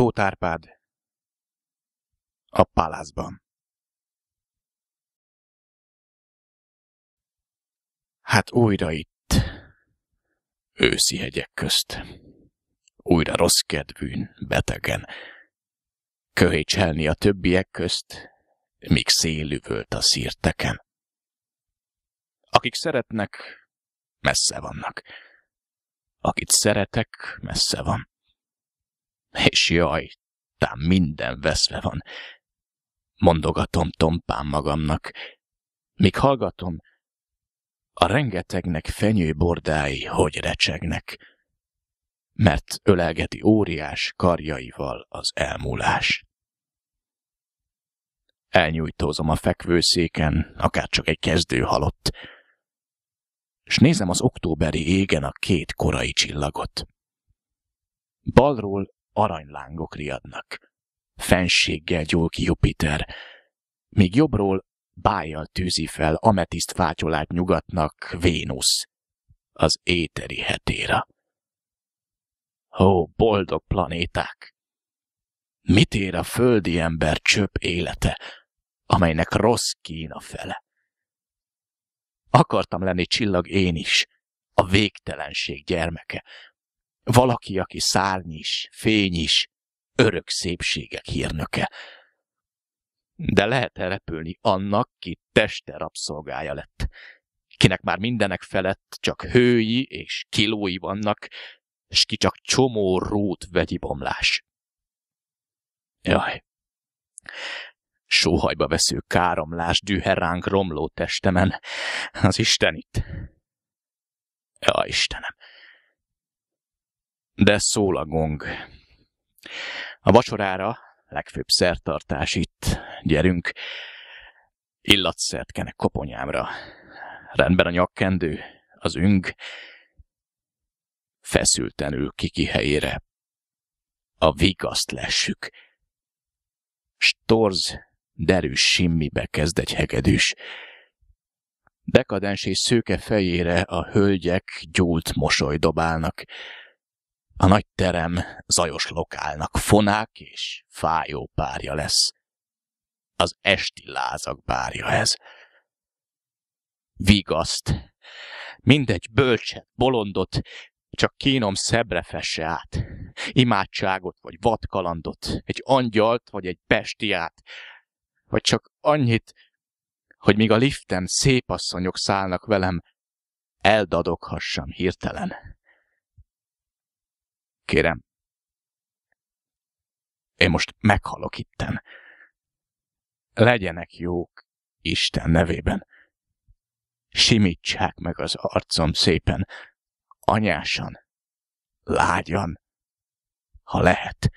Tóth Árpád a pálászban. Hát újra itt, őszi hegyek közt, újra rossz kedvűn, betegen, köhécselni a többiek közt, míg szélüvölt a szírteken. Akik szeretnek, messze vannak. Akit szeretek, messze van. És jaj, tám minden veszve van. Mondogatom tompán magamnak. Míg hallgatom, a rengetegnek fenyő bordái hogy recsegnek, mert ölelgeti óriás karjaival az elmúlás. Elnyújtózom a fekvőszéken, akár csak egy kezdő halott, és nézem az októberi égen a két korai csillagot. Balról aranylángok riadnak. Fenséggel gyúl ki Jupiter, míg jobbról bájjal tűzi fel ametiszt fátyolát nyugatnak Vénusz, az éteri hetéra. Ó, boldog planéták! Mit ér a földi ember csöp élete, amelynek rossz Kína fele? Akartam lenni csillag én is, a végtelenség gyermeke, valaki, aki szárny is, fény is, örök szépségek hírnöke. De lehet-e repülni annak, ki teste rabszolgája lett? Kinek már mindenek felett csak hői és kilói vannak, és ki csak csomó rót vegyi bomlás. Jaj, sóhajba vesző káromlás dühe ránk romló testemen, az Isten itt. Ja, Istenem, de szól a gong. A vacsorára legfőbb szertartás itt. Gyerünk, illatszert kenek koponyámra. Rendben a nyakkendő, az üng, feszülten ül kiki helyére. A vigaszt lessük. Storz derűs simmibe kezd egy hegedűs. Dekadens és szőke fejére a hölgyek gyúlt mosoly dobálnak. A nagy terem zajos lokálnak fonák és fájó párja lesz. Az esti lázak bárja ez. Vigaszt. Mindegy bölcset, bolondot, csak kínom szebre fesse át. Imádságot vagy vadkalandot, egy angyalt vagy egy bestiát, vagy csak annyit, hogy míg a liften szép asszonyok szállnak velem, eldadoghassam hirtelen kérem. Én most meghalok itten. Legyenek jók Isten nevében. Simítsák meg az arcom szépen, anyásan, lágyan, ha lehet.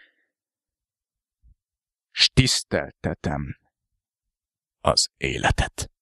S tiszteltetem az életet.